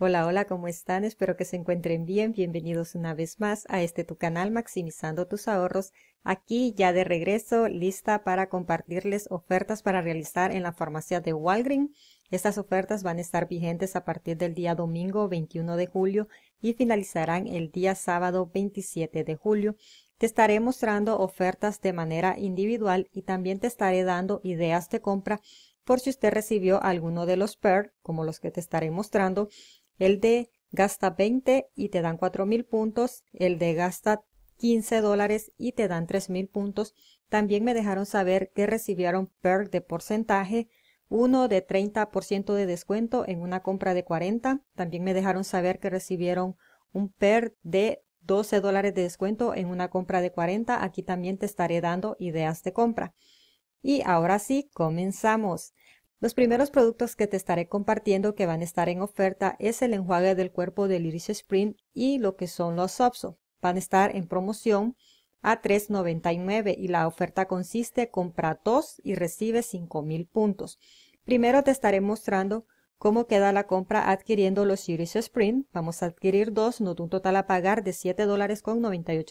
Hola, hola, ¿cómo están? Espero que se encuentren bien. Bienvenidos una vez más a este tu canal Maximizando tus ahorros. Aquí ya de regreso, lista para compartirles ofertas para realizar en la farmacia de Walgreen. Estas ofertas van a estar vigentes a partir del día domingo 21 de julio y finalizarán el día sábado 27 de julio. Te estaré mostrando ofertas de manera individual y también te estaré dando ideas de compra por si usted recibió alguno de los PER, como los que te estaré mostrando, el de gasta 20 y te dan 4.000 puntos. El de gasta 15 dólares y te dan 3.000 puntos. También me dejaron saber que recibieron perk de porcentaje, uno de 30% de descuento en una compra de 40. También me dejaron saber que recibieron un perk de 12 dólares de descuento en una compra de 40. Aquí también te estaré dando ideas de compra. Y ahora sí, comenzamos. Los primeros productos que te estaré compartiendo que van a estar en oferta es el enjuague del cuerpo del Iris Sprint y lo que son los Opso. Van a estar en promoción a $3.99 y la oferta consiste compra dos y recibe 5,000 puntos. Primero te estaré mostrando cómo queda la compra adquiriendo los Series Sprint. Vamos a adquirir dos, nos da un total a pagar de $7.98. dólares con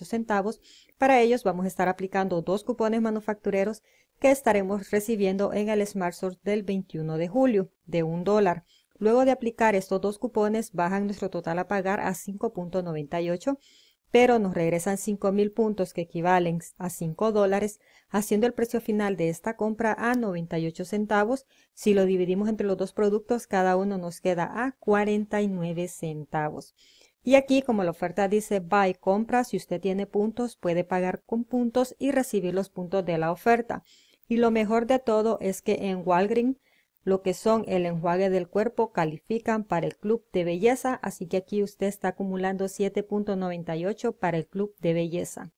centavos. Para ellos vamos a estar aplicando dos cupones manufactureros que estaremos recibiendo en el Smart del 21 de julio de un dólar. Luego de aplicar estos dos cupones bajan nuestro total a pagar a 5.98 pero nos regresan 5.000 puntos que equivalen a 5 dólares, haciendo el precio final de esta compra a 98 centavos. Si lo dividimos entre los dos productos, cada uno nos queda a 49 centavos. Y aquí, como la oferta dice buy compra, si usted tiene puntos, puede pagar con puntos y recibir los puntos de la oferta. Y lo mejor de todo es que en Walgreens lo que son el enjuague del cuerpo califican para el club de belleza, así que aquí usted está acumulando 7.98 para el club de belleza.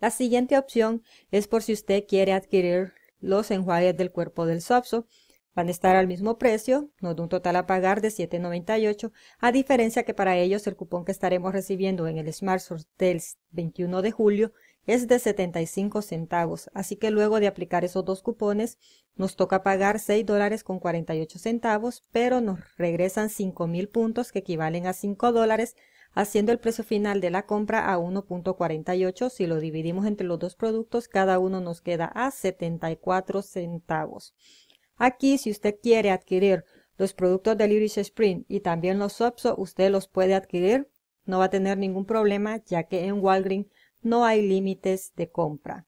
La siguiente opción es por si usted quiere adquirir los enjuagues del cuerpo del Sopso. Van a estar al mismo precio, nos da un total a pagar de 7.98, a diferencia que para ellos el cupón que estaremos recibiendo en el Smart del 21 de julio es de 75 centavos, así que luego de aplicar esos dos cupones nos toca pagar 6 dólares con 48 centavos, pero nos regresan 5.000 puntos que equivalen a 5 dólares, haciendo el precio final de la compra a 1.48. Si lo dividimos entre los dos productos, cada uno nos queda a 74 centavos. Aquí, si usted quiere adquirir los productos de Irish Spring y también los Sopso, usted los puede adquirir. No va a tener ningún problema, ya que en Walgreens no hay límites de compra.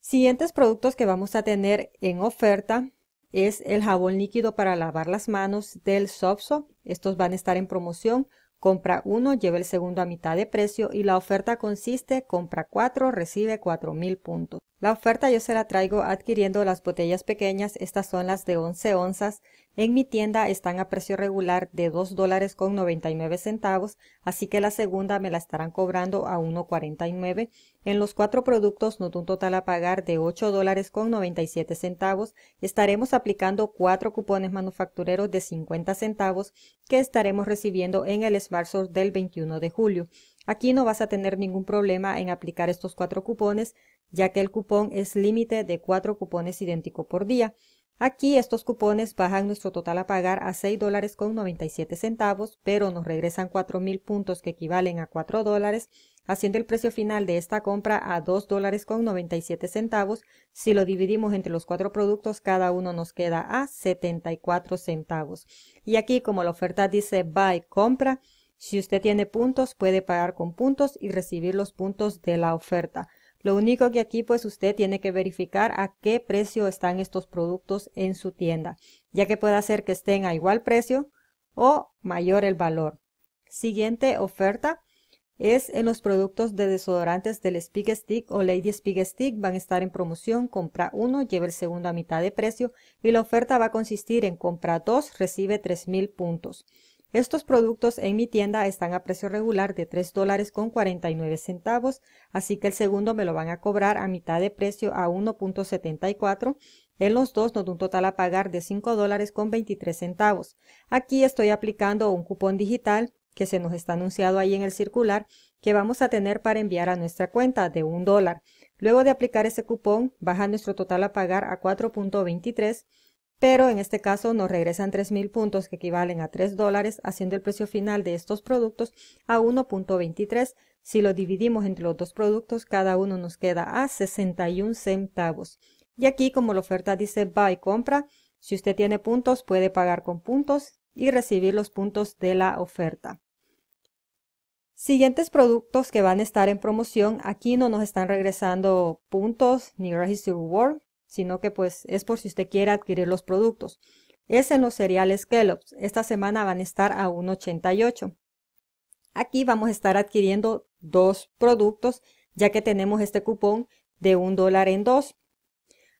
Siguientes productos que vamos a tener en oferta es el jabón líquido para lavar las manos del Sopso. Estos van a estar en promoción Compra uno, lleva el segundo a mitad de precio y la oferta consiste compra cuatro, recibe cuatro mil puntos. La oferta yo se la traigo adquiriendo las botellas pequeñas, estas son las de 11 onzas. En mi tienda están a precio regular de dos dólares con centavos, así que la segunda me la estarán cobrando a 1.49 en los cuatro productos noto un total a pagar de $8.97 dólares con 97 centavos, estaremos aplicando cuatro cupones manufactureros de 50 centavos que estaremos recibiendo en el Smart del 21 de julio. Aquí no vas a tener ningún problema en aplicar estos cuatro cupones, ya que el cupón es límite de cuatro cupones idéntico por día. Aquí estos cupones bajan nuestro total a pagar a $6.97, dólares con centavos, pero nos regresan 4.000 puntos que equivalen a 4 dólares, haciendo el precio final de esta compra a $2.97. dólares con centavos. Si lo dividimos entre los cuatro productos, cada uno nos queda a 74 centavos. Y aquí, como la oferta dice buy, compra, si usted tiene puntos, puede pagar con puntos y recibir los puntos de la oferta. Lo único que aquí pues usted tiene que verificar a qué precio están estos productos en su tienda, ya que puede ser que estén a igual precio o mayor el valor. Siguiente oferta es en los productos de desodorantes del Speak Stick o Lady Speak Stick. Van a estar en promoción, compra uno, lleva el segundo a mitad de precio y la oferta va a consistir en compra dos, recibe 3.000 puntos. Estos productos en mi tienda están a precio regular de 3 dólares con 49 centavos, así que el segundo me lo van a cobrar a mitad de precio a 1.74. En los dos nos da un total a pagar de $5.23. dólares con 23 centavos. Aquí estoy aplicando un cupón digital que se nos está anunciado ahí en el circular que vamos a tener para enviar a nuestra cuenta de 1 dólar. Luego de aplicar ese cupón, baja nuestro total a pagar a 4.23 pero en este caso nos regresan 3.000 puntos que equivalen a 3 dólares, haciendo el precio final de estos productos a 1.23. Si lo dividimos entre los dos productos, cada uno nos queda a 61 centavos. Y aquí, como la oferta dice buy compra, si usted tiene puntos, puede pagar con puntos y recibir los puntos de la oferta. Siguientes productos que van a estar en promoción. Aquí no nos están regresando puntos ni Register Reward, sino que pues es por si usted quiere adquirir los productos. Es en los cereales Kellogg's. Esta semana van a estar a 1.88. Aquí vamos a estar adquiriendo dos productos, ya que tenemos este cupón de un dólar en dos.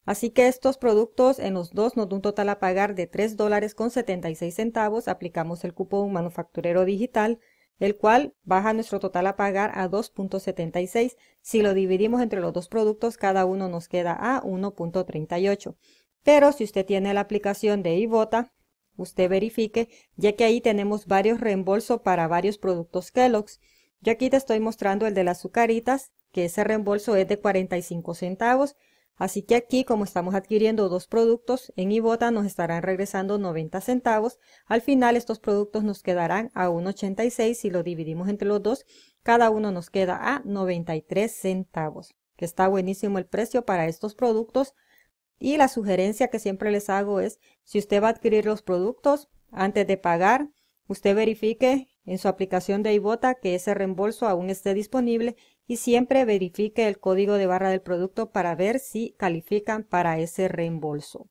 Así que estos productos en los dos nos da un total a pagar de 3 dólares con 76 centavos. Aplicamos el cupón manufacturero digital el cual baja nuestro total a pagar a 2.76. Si lo dividimos entre los dos productos, cada uno nos queda a 1.38. Pero si usted tiene la aplicación de Ibota, usted verifique, ya que ahí tenemos varios reembolsos para varios productos Kellogg's. Yo aquí te estoy mostrando el de las azucaritas, que ese reembolso es de 45 centavos Así que aquí, como estamos adquiriendo dos productos, en Ibota nos estarán regresando 90 centavos. Al final, estos productos nos quedarán a 1,86 si lo dividimos entre los dos. Cada uno nos queda a 93 centavos, que está buenísimo el precio para estos productos. Y la sugerencia que siempre les hago es, si usted va a adquirir los productos, antes de pagar, usted verifique en su aplicación de Ibota que ese reembolso aún esté disponible y siempre verifique el código de barra del producto para ver si califican para ese reembolso.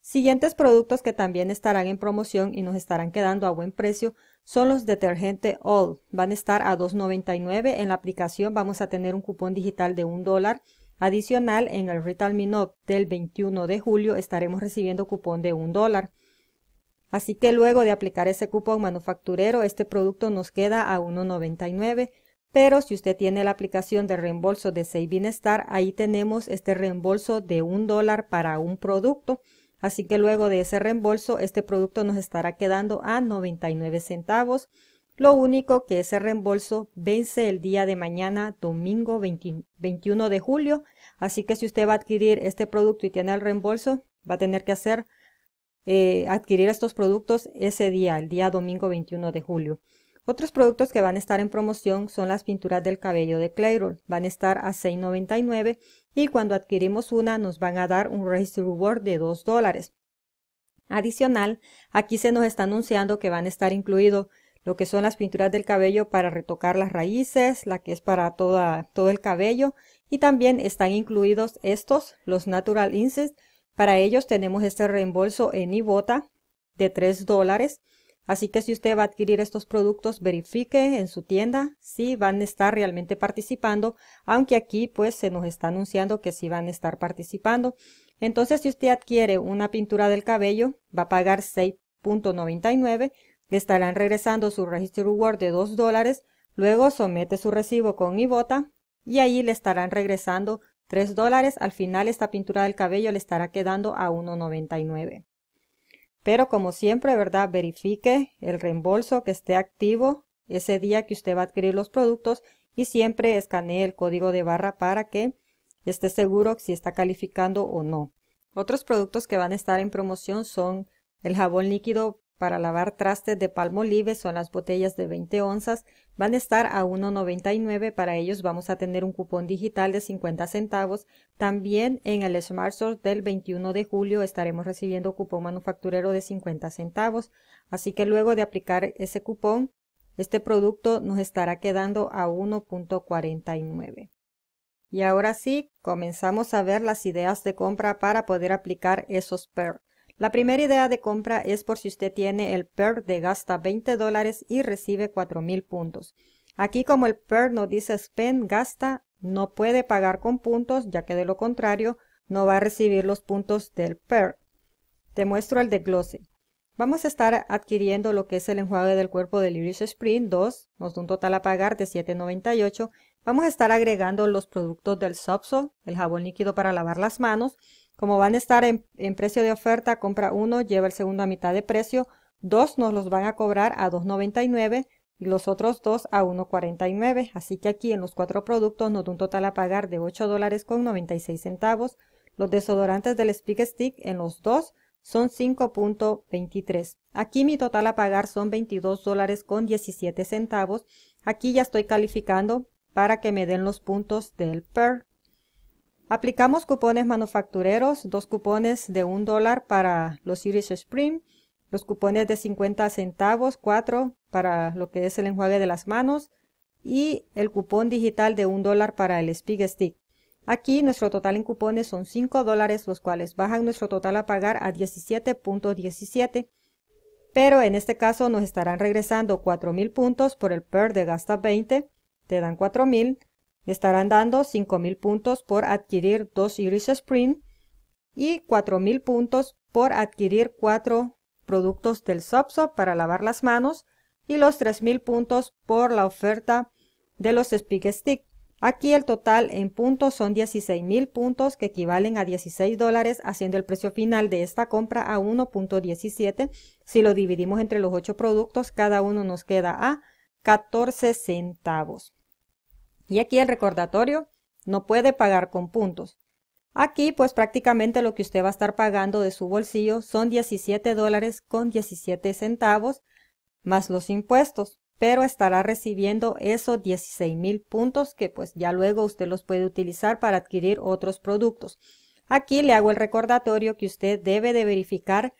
Siguientes productos que también estarán en promoción y nos estarán quedando a buen precio son los detergentes All. Van a estar a $2.99 en la aplicación. Vamos a tener un cupón digital de un dólar. Adicional, en el Retail Minot del 21 de julio estaremos recibiendo cupón de un dólar. Así que luego de aplicar ese cupón manufacturero, este producto nos queda a $1.99. Pero si usted tiene la aplicación de reembolso de Save Star, ahí tenemos este reembolso de un dólar para un producto. Así que luego de ese reembolso, este producto nos estará quedando a 99 centavos. Lo único que ese reembolso vence el día de mañana, domingo 21 de julio. Así que si usted va a adquirir este producto y tiene el reembolso, va a tener que hacer eh, adquirir estos productos ese día, el día domingo 21 de julio. Otros productos que van a estar en promoción son las pinturas del cabello de Clairol. Van a estar a $6.99 y cuando adquirimos una nos van a dar un Register Reward de 2 dólares. Adicional, aquí se nos está anunciando que van a estar incluidos lo que son las pinturas del cabello para retocar las raíces, la que es para todo el cabello y también están incluidos estos, los Natural Inces. Para ellos tenemos este reembolso en Ibota de 3 dólares Así que si usted va a adquirir estos productos, verifique en su tienda si van a estar realmente participando, aunque aquí pues se nos está anunciando que sí van a estar participando. Entonces, si usted adquiere una pintura del cabello, va a pagar 6.99, le estarán regresando su registro Reward de 2 dólares, luego somete su recibo con IBOTA y ahí le estarán regresando 3 dólares. Al final, esta pintura del cabello le estará quedando a 1.99. Pero como siempre, ¿verdad? Verifique el reembolso que esté activo ese día que usted va a adquirir los productos y siempre escanee el código de barra para que esté seguro si está calificando o no. Otros productos que van a estar en promoción son el jabón líquido para lavar trastes de palmo Palmolive son las botellas de 20 onzas, van a estar a 1.99, para ellos vamos a tener un cupón digital de 50 centavos. También en el Smart del 21 de julio estaremos recibiendo cupón manufacturero de 50 centavos, así que luego de aplicar ese cupón, este producto nos estará quedando a 1.49. Y ahora sí, comenzamos a ver las ideas de compra para poder aplicar esos perks. La primera idea de compra es por si usted tiene el PER de gasta 20 dólares y recibe 4,000 puntos. Aquí como el PER no dice spend, gasta, no puede pagar con puntos, ya que de lo contrario no va a recibir los puntos del PER. Te muestro el desglose. Vamos a estar adquiriendo lo que es el enjuague del cuerpo de Iris Spring 2, nos da un total a pagar de $7.98. Vamos a estar agregando los productos del Subsol, el jabón líquido para lavar las manos, como van a estar en, precio de oferta, compra uno, lleva el segundo a mitad de precio, dos nos los van a cobrar a 2.99 y los otros dos a 1.49. Así que aquí en los cuatro productos nos da un total a pagar de 8 dólares con 96 centavos. Los desodorantes del Speak Stick en los dos son 5.23. Aquí mi total a pagar son 22 dólares con 17 centavos. Aquí ya estoy calificando para que me den los puntos del PER. Aplicamos cupones manufactureros, dos cupones de un dólar para los iris Spring, los cupones de 50 centavos, cuatro para lo que es el enjuague de las manos y el cupón digital de un dólar para el Spig Stick. Aquí nuestro total en cupones son 5 dólares, los cuales bajan nuestro total a pagar a 17.17, pero en este caso nos estarán regresando 4.000 puntos por el PER de gasta 20, te dan 4.000, estarán dando 5.000 puntos por adquirir dos Iris Sprint y 4.000 puntos por adquirir cuatro productos del SOPSOP para lavar las manos y los 3.000 puntos por la oferta de los Speak Stick. Aquí el total en puntos son 16.000 puntos que equivalen a 16 dólares haciendo el precio final de esta compra a 1.17. Si lo dividimos entre los 8 productos cada uno nos queda a 14 centavos. Y aquí el recordatorio, no puede pagar con puntos. Aquí pues prácticamente lo que usted va a estar pagando de su bolsillo son 17 dólares con 17 centavos más los impuestos, pero estará recibiendo esos 16 mil puntos que pues ya luego usted los puede utilizar para adquirir otros productos. Aquí le hago el recordatorio que usted debe de verificar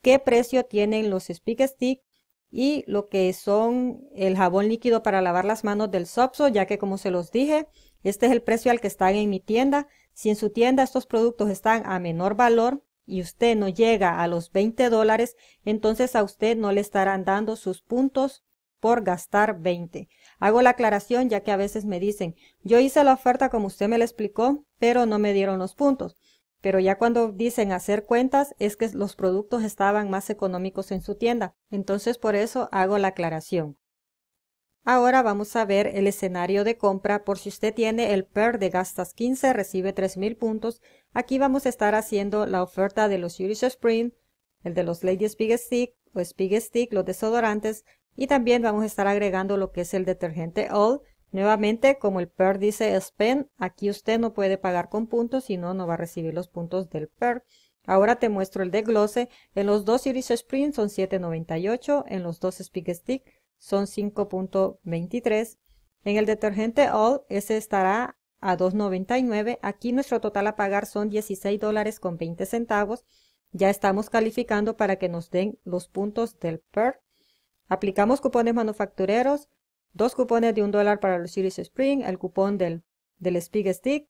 qué precio tienen los speak stick y lo que son el jabón líquido para lavar las manos del Sopso, ya que como se los dije, este es el precio al que están en mi tienda. Si en su tienda estos productos están a menor valor y usted no llega a los 20 dólares, entonces a usted no le estarán dando sus puntos por gastar 20. Hago la aclaración ya que a veces me dicen, yo hice la oferta como usted me la explicó, pero no me dieron los puntos. Pero ya cuando dicen hacer cuentas es que los productos estaban más económicos en su tienda. Entonces por eso hago la aclaración. Ahora vamos a ver el escenario de compra por si usted tiene el PER de gastas 15, recibe 3,000 puntos. Aquí vamos a estar haciendo la oferta de los Yuri's Spring, el de los Lady Big Stick o pues, Big Stick, los desodorantes, y también vamos a estar agregando lo que es el detergente All, Nuevamente, como el PER dice spend, aquí usted no puede pagar con puntos, si no, no va a recibir los puntos del PER. Ahora te muestro el desglose. En los dos Iris Sprint son 7.98, en los dos Speak Stick son 5.23. En el detergente All, ese estará a 2.99. Aquí nuestro total a pagar son 16 dólares con 20 centavos. Ya estamos calificando para que nos den los puntos del PER. Aplicamos cupones manufactureros dos cupones de un dólar para los Iris Spring, el cupón del, del Speak Stick,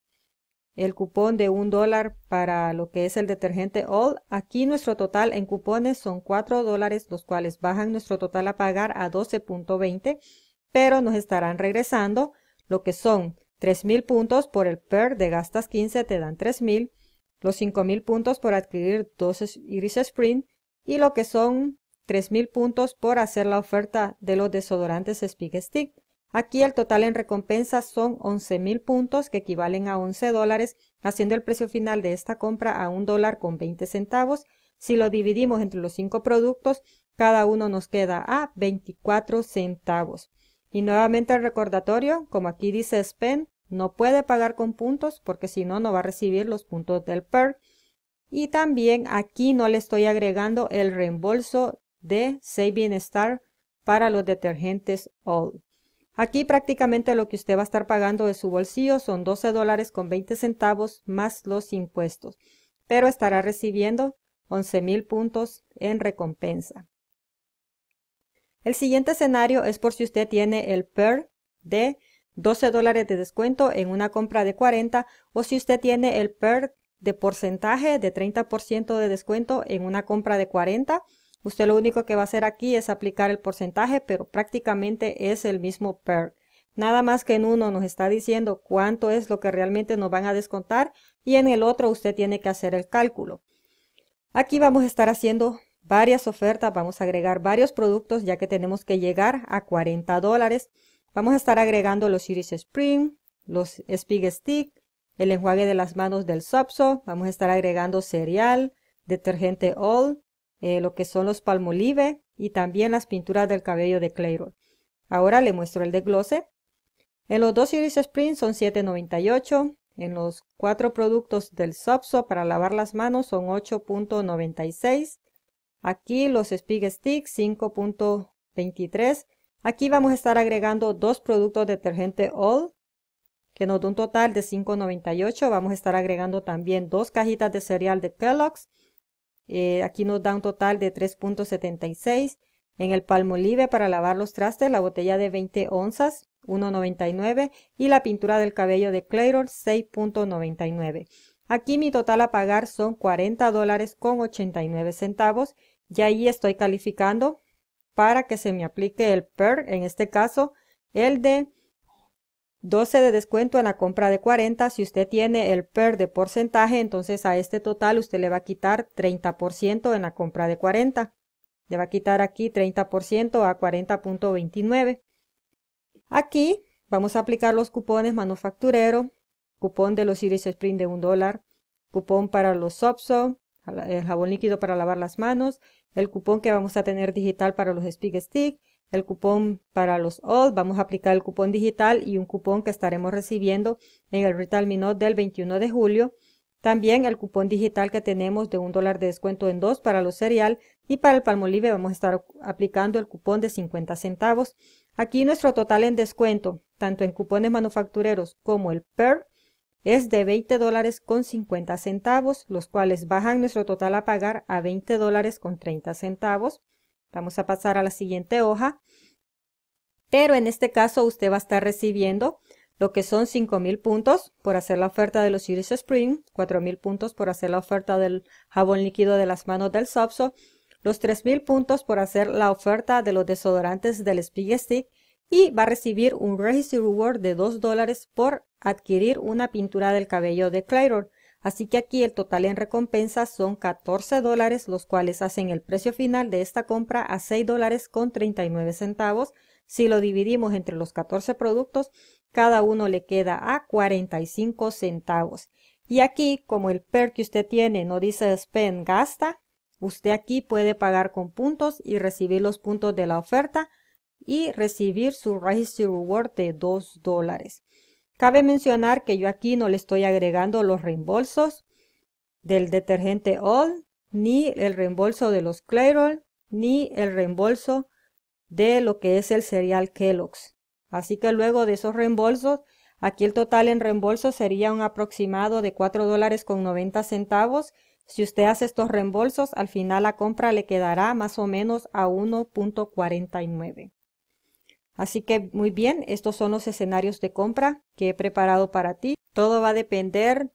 el cupón de un dólar para lo que es el detergente All. Aquí nuestro total en cupones son 4 dólares, los cuales bajan nuestro total a pagar a 12.20, pero nos estarán regresando lo que son 3.000 puntos por el PER de gastas 15 te dan 3.000, los 5.000 puntos por adquirir dos Iris Spring y lo que son 3.000 puntos por hacer la oferta de los desodorantes Speak Stick. Aquí el total en recompensa son 11.000 puntos que equivalen a 11 dólares, haciendo el precio final de esta compra a un dólar con 20 centavos. Si lo dividimos entre los 5 productos, cada uno nos queda a 24 centavos. Y nuevamente el recordatorio, como aquí dice Spend, no puede pagar con puntos porque si no, no va a recibir los puntos del PER Y también aquí no le estoy agregando el reembolso de Save Star para los detergentes All. Aquí prácticamente lo que usted va a estar pagando de su bolsillo son 12 dólares con 20 centavos más los impuestos, pero estará recibiendo 11,000 puntos en recompensa. El siguiente escenario es por si usted tiene el PER de 12 dólares de descuento en una compra de 40 o si usted tiene el PER de porcentaje de 30% de descuento en una compra de 40 Usted lo único que va a hacer aquí es aplicar el porcentaje, pero prácticamente es el mismo PERC. Nada más que en uno nos está diciendo cuánto es lo que realmente nos van a descontar y en el otro usted tiene que hacer el cálculo. Aquí vamos a estar haciendo varias ofertas, vamos a agregar varios productos ya que tenemos que llegar a 40 dólares. Vamos a estar agregando los Iris Spring, los Spig Stick, el enjuague de las manos del Sopso, vamos a estar agregando cereal, detergente All, eh, lo que son los palmolive y también las pinturas del cabello de Clayroy. Ahora le muestro el desglose. En los dos Iris Sprint son 7.98, en los cuatro productos del Sopso para lavar las manos son 8.96, aquí los Spig sticks 5.23, aquí vamos a estar agregando dos productos detergente All que nos da un total de 5.98, vamos a estar agregando también dos cajitas de cereal de Kellogg's eh, aquí nos da un total de 3.76. En el Palmolive para lavar los trastes, la botella de 20 onzas, 1.99. Y la pintura del cabello de Clairol, 6.99. Aquí mi total a pagar son 40 dólares con 89 centavos. Y ahí estoy calificando para que se me aplique el PER, en este caso, el de 12 de descuento en la compra de 40. Si usted tiene el PER de porcentaje, entonces a este total usted le va a quitar 30% en la compra de 40. Le va a quitar aquí 30% a 40.29. Aquí vamos a aplicar los cupones manufacturero, cupón de los Iris Sprint de 1 dólar, cupón para los Sopso, el eh, jabón líquido para lavar las manos, el cupón que vamos a tener digital para los Speak Stick, el cupón para los old vamos a aplicar el cupón digital y un cupón que estaremos recibiendo en el Retail Minot del 21 de julio. También el cupón digital que tenemos de un dólar de descuento en dos para los cereal y para el palmolive vamos a estar aplicando el cupón de 50 centavos. Aquí nuestro total en descuento, tanto en cupones manufactureros como el PER, es de 20 dólares con 50 centavos, los cuales bajan nuestro total a pagar a 20 dólares con 30 centavos. Vamos a pasar a la siguiente hoja. Pero en este caso usted va a estar recibiendo lo que son 5,000 puntos por hacer la oferta de los Iris Spring, 4,000 puntos por hacer la oferta del jabón líquido de las manos del Sopso, los 3,000 puntos por hacer la oferta de los desodorantes del Speed Stick y va a recibir un Registry Reward de 2 dólares por adquirir una pintura del cabello de Clairol. Así que aquí el total en recompensa son 14 dólares, los cuales hacen el precio final de esta compra a 6 dólares con 39 centavos. Si lo dividimos entre los 14 productos, cada uno le queda a 45 centavos. Y aquí, como el PER que usted tiene no dice spend, gasta, usted aquí puede pagar con puntos y recibir los puntos de la oferta y recibir su registro Reward de 2 dólares. Cabe mencionar que yo aquí no le estoy agregando los reembolsos del detergente All, ni el reembolso de los Clairol, ni el reembolso de lo que es el cereal Kellogg's. Así que luego de esos reembolsos, aquí el total en reembolso sería un aproximado de $4.90. dólares centavos. Si usted hace estos reembolsos, al final la compra le quedará más o menos a 1.49. Así que muy bien, estos son los escenarios de compra que he preparado para ti. Todo va a depender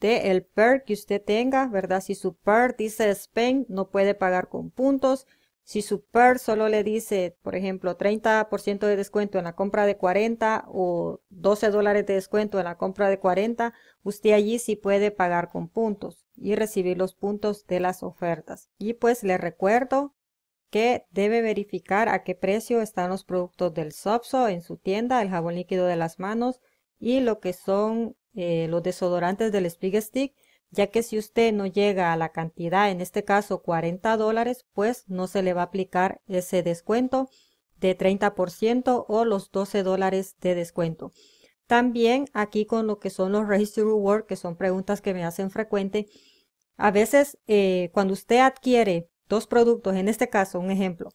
del el PER que usted tenga, ¿verdad? Si su PER dice Spain, no puede pagar con puntos. Si su PER solo le dice, por ejemplo, 30% de descuento en la compra de 40 o 12 dólares de descuento en la compra de 40, usted allí sí puede pagar con puntos y recibir los puntos de las ofertas. Y pues le recuerdo que debe verificar a qué precio están los productos del Sopso en su tienda, el jabón líquido de las manos y lo que son eh, los desodorantes del Spig Stick, ya que si usted no llega a la cantidad, en este caso 40 dólares, pues no se le va a aplicar ese descuento de 30% o los 12 dólares de descuento. También aquí con lo que son los Register Rewards, que son preguntas que me hacen frecuente, a veces eh, cuando usted adquiere dos productos, en este caso un ejemplo.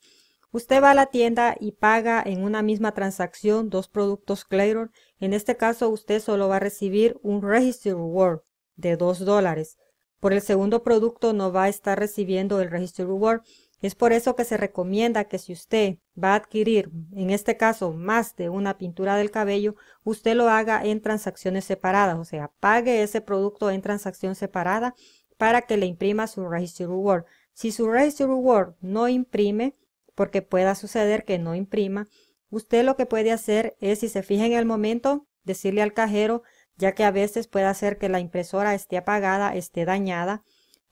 Usted va a la tienda y paga en una misma transacción dos productos Clairon. En este caso usted solo va a recibir un Register Reward de 2 dólares. Por el segundo producto no va a estar recibiendo el Register Reward. Es por eso que se recomienda que si usted va a adquirir, en este caso, más de una pintura del cabello, usted lo haga en transacciones separadas, o sea, pague ese producto en transacción separada para que le imprima su Register Reward. Si su Registry Reward no imprime, porque pueda suceder que no imprima, usted lo que puede hacer es, si se fija en el momento, decirle al cajero, ya que a veces puede hacer que la impresora esté apagada, esté dañada.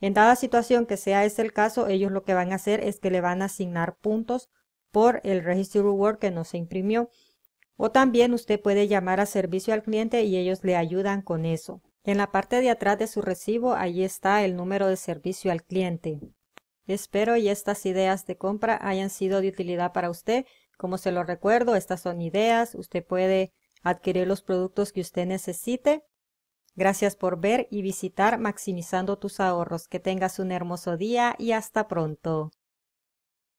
En dada situación que sea ese el caso, ellos lo que van a hacer es que le van a asignar puntos por el Registry Reward que no se imprimió. O también usted puede llamar a servicio al cliente y ellos le ayudan con eso. En la parte de atrás de su recibo, allí está el número de servicio al cliente. Espero y estas ideas de compra hayan sido de utilidad para usted. Como se lo recuerdo, estas son ideas. Usted puede adquirir los productos que usted necesite. Gracias por ver y visitar Maximizando tus ahorros. Que tengas un hermoso día y hasta pronto.